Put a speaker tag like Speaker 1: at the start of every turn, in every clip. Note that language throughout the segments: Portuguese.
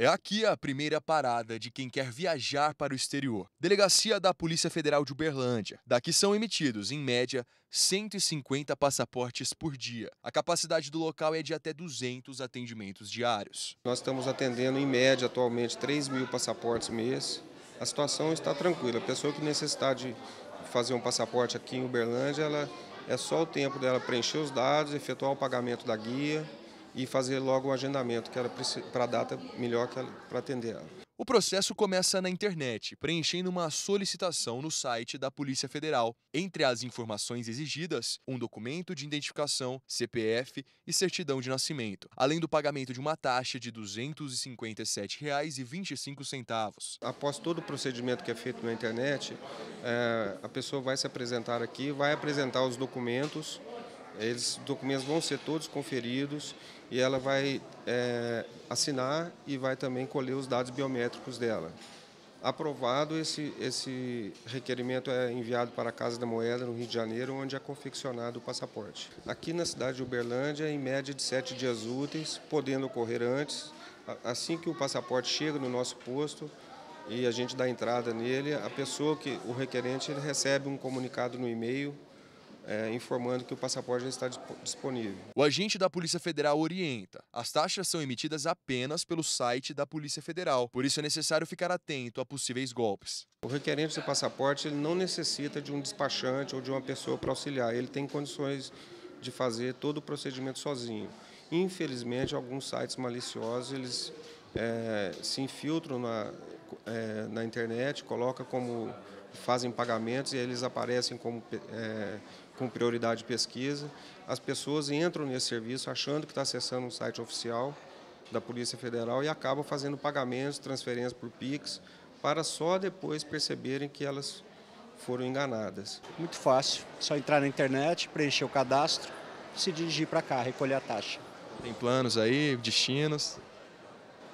Speaker 1: É aqui a primeira parada de quem quer viajar para o exterior. Delegacia da Polícia Federal de Uberlândia. Daqui são emitidos, em média, 150 passaportes por dia. A capacidade do local é de até 200 atendimentos diários. Nós estamos atendendo, em
Speaker 2: média, atualmente, 3 mil passaportes mês. A situação está tranquila. A pessoa que necessitar de fazer um passaporte aqui em Uberlândia, ela, é só o tempo dela preencher os dados, efetuar o pagamento da guia e fazer logo o agendamento que era para a data melhor
Speaker 1: para atender ela. O processo começa na internet, preenchendo uma solicitação no site da Polícia Federal. Entre as informações exigidas, um documento de identificação, CPF e certidão de nascimento, além do pagamento de uma taxa de R$ 257,25. Após todo o procedimento que é feito na internet,
Speaker 2: eh, a pessoa vai se apresentar aqui, vai apresentar os documentos eles documentos vão ser todos conferidos e ela vai é, assinar e vai também colher os dados biométricos dela. Aprovado, esse, esse requerimento é enviado para a Casa da Moeda, no Rio de Janeiro, onde é confeccionado o passaporte. Aqui na cidade de Uberlândia, em média de sete dias úteis, podendo ocorrer antes. Assim que o passaporte chega no nosso posto e a gente dá entrada nele, a pessoa que o requerente
Speaker 1: recebe um comunicado no e-mail é, informando que o passaporte já está disponível. O agente da Polícia Federal orienta: as taxas são emitidas apenas pelo site da Polícia Federal, por isso é necessário ficar atento a possíveis golpes. O requerente do passaporte ele
Speaker 2: não necessita de um despachante ou de uma pessoa para auxiliar, ele tem condições de fazer todo o procedimento sozinho. Infelizmente, alguns sites maliciosos eles é, se infiltram na, é, na internet, coloca como fazem pagamentos e eles aparecem como, é, com prioridade de pesquisa. As pessoas entram nesse serviço achando que está acessando um site oficial da Polícia Federal e acabam fazendo pagamentos, transferências por PIX, para só depois perceberem que elas foram enganadas. Muito fácil, só entrar na internet, preencher o cadastro, se dirigir
Speaker 1: para cá, recolher a taxa. Tem planos aí, destinos?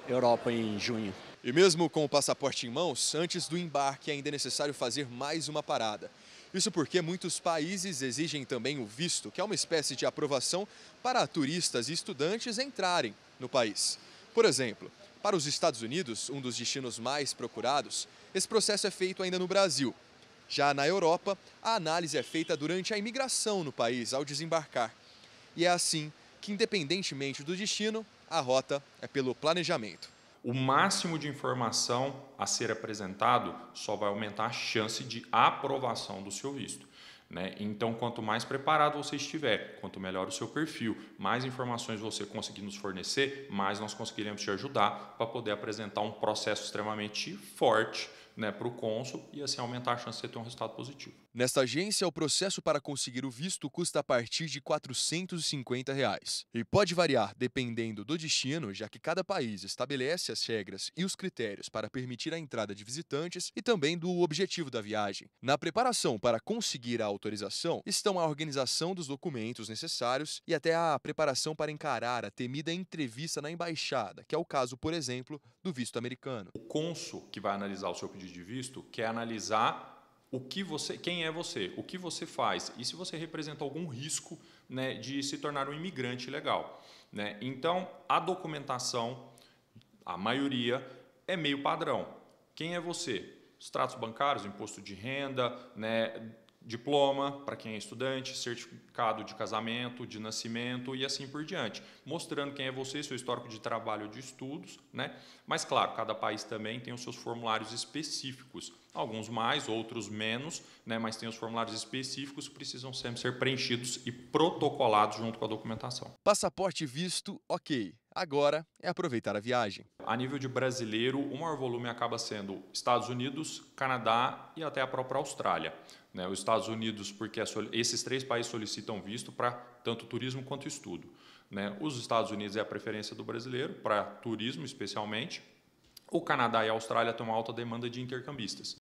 Speaker 1: Europa em junho. E mesmo com o passaporte em mãos, antes do embarque é ainda é necessário fazer mais uma parada. Isso porque muitos países exigem também o visto, que é uma espécie de aprovação para turistas e estudantes entrarem no país. Por exemplo, para os Estados Unidos, um dos destinos mais procurados, esse processo é feito ainda no Brasil. Já na Europa, a análise é feita durante a imigração no país, ao desembarcar.
Speaker 3: E é assim que, independentemente do destino, a rota é pelo planejamento o máximo de informação a ser apresentado só vai aumentar a chance de aprovação do seu visto. Né? Então, quanto mais preparado você estiver, quanto melhor o seu perfil, mais informações você conseguir nos fornecer, mais nós conseguiremos te ajudar para poder apresentar um processo extremamente forte né, para o cônsul e assim aumentar a chance de você ter um resultado positivo.
Speaker 1: Nesta agência, o processo para conseguir o visto custa a partir de R$ 450 reais, e pode variar dependendo do destino, já que cada país estabelece as regras e os critérios para permitir a entrada de visitantes e também do objetivo da viagem. Na preparação para conseguir a autorização estão a organização dos documentos necessários e até a preparação para encarar a temida entrevista na embaixada, que é o caso, por exemplo,
Speaker 3: do visto americano. O cônsul que vai analisar o seu pedido de visto quer analisar o que você, quem é você, o que você faz e se você representa algum risco né, de se tornar um imigrante legal. Né? Então, a documentação, a maioria, é meio padrão. Quem é você? Extratos bancários, imposto de renda, né, diploma para quem é estudante, certificado de casamento, de nascimento e assim por diante, mostrando quem é você, seu histórico de trabalho, de estudos, né? Mas claro, cada país também tem os seus formulários específicos alguns mais, outros menos, né, mas tem os formulários específicos que precisam sempre ser preenchidos e protocolados junto com a documentação. Passaporte visto, ok. Agora é aproveitar a viagem. A nível de brasileiro, o maior volume acaba sendo Estados Unidos, Canadá e até a própria Austrália. Né, os Estados Unidos, porque esses três países solicitam visto para tanto turismo quanto estudo. Né, os Estados Unidos é a preferência do brasileiro, para turismo especialmente, o Canadá e a Austrália têm uma alta demanda de intercambistas.